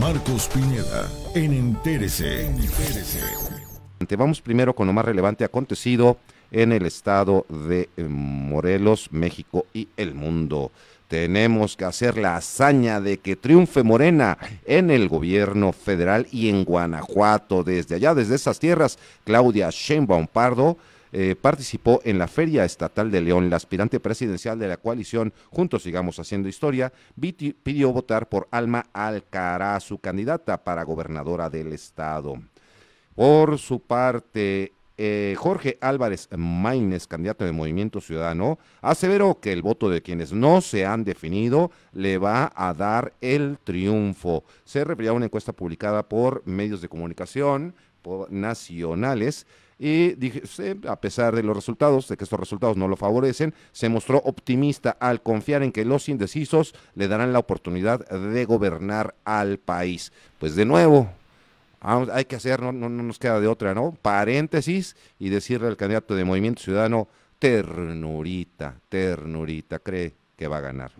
Marcos Pineda, en Entérese. Vamos primero con lo más relevante acontecido en el estado de eh, Morelos, México y el mundo. Tenemos que hacer la hazaña de que triunfe Morena en el gobierno federal y en Guanajuato. Desde allá, desde esas tierras, Claudia Sheinbaum Pardo eh, participó en la Feria Estatal de León. La aspirante presidencial de la coalición Juntos Sigamos Haciendo Historia pidió votar por Alma Alcaraz, su candidata para gobernadora del estado. Por su parte, eh, Jorge Álvarez Maínez, candidato de Movimiento Ciudadano, aseveró que el voto de quienes no se han definido le va a dar el triunfo. Se refería a una encuesta publicada por medios de comunicación nacionales y a pesar de los resultados, de que estos resultados no lo favorecen, se mostró optimista al confiar en que los indecisos le darán la oportunidad de gobernar al país. Pues de nuevo, hay que hacer, no, nos queda de otra, ¿no? Paréntesis y decirle al candidato de Movimiento Ciudadano, ternurita, ternurita, cree que va a ganar.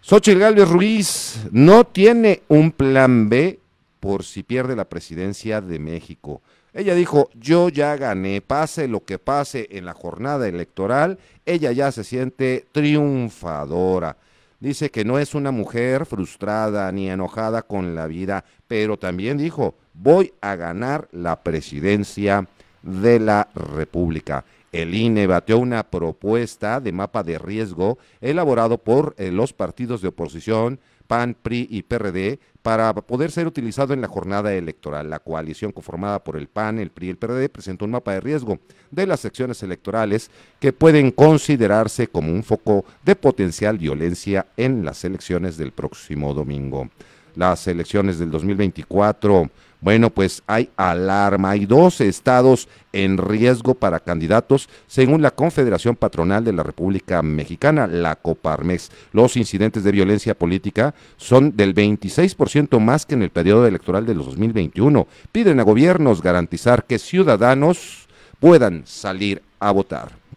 Xochitl Gálvez Ruiz no tiene un plan B por si pierde la presidencia de México. Ella dijo, yo ya gané, pase lo que pase en la jornada electoral, ella ya se siente triunfadora. Dice que no es una mujer frustrada ni enojada con la vida, pero también dijo, voy a ganar la presidencia de la República. El INE bateó una propuesta de mapa de riesgo elaborado por eh, los partidos de oposición, PAN, PRI y PRD, para poder ser utilizado en la jornada electoral. La coalición conformada por el PAN, el PRI y el PRD presentó un mapa de riesgo de las secciones electorales que pueden considerarse como un foco de potencial violencia en las elecciones del próximo domingo las elecciones del 2024. Bueno, pues hay alarma. Hay dos estados en riesgo para candidatos, según la Confederación Patronal de la República Mexicana, la Coparmex. Los incidentes de violencia política son del 26% más que en el periodo electoral los 2021. Piden a gobiernos garantizar que ciudadanos puedan salir a votar.